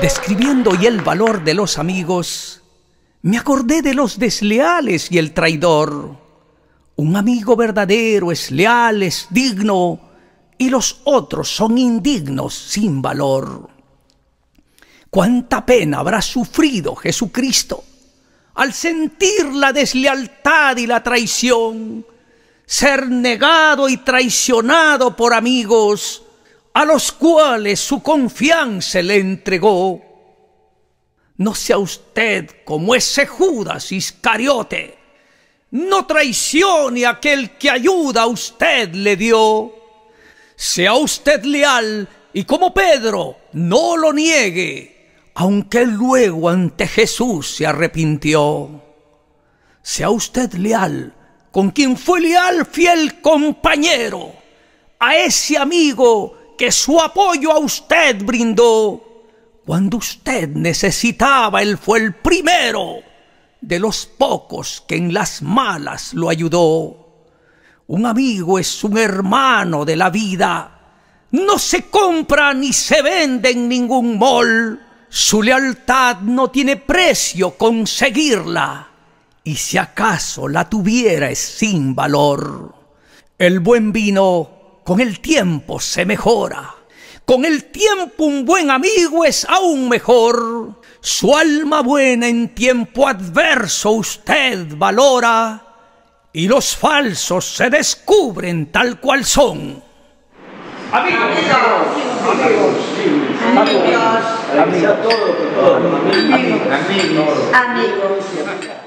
Describiendo y el valor de los amigos, me acordé de los desleales y el traidor. Un amigo verdadero es leal, es digno, y los otros son indignos sin valor. ¿Cuánta pena habrá sufrido Jesucristo al sentir la deslealtad y la traición? ser negado y traicionado por amigos a los cuales su confianza le entregó. No sea usted como ese Judas Iscariote, no traicione aquel que ayuda a usted le dio. Sea usted leal y como Pedro, no lo niegue, aunque luego ante Jesús se arrepintió. Sea usted leal, con quien fue leal, fiel compañero, a ese amigo que su apoyo a usted brindó. Cuando usted necesitaba, él fue el primero de los pocos que en las malas lo ayudó. Un amigo es un hermano de la vida. No se compra ni se vende en ningún mol. Su lealtad no tiene precio conseguirla y si acaso la tuviera es sin valor. El buen vino con el tiempo se mejora. Con el tiempo un buen amigo es aún mejor. Su alma buena en tiempo adverso usted valora y los falsos se descubren tal cual son. Amigos, amigos, amigos, amigos, amigos, amigos.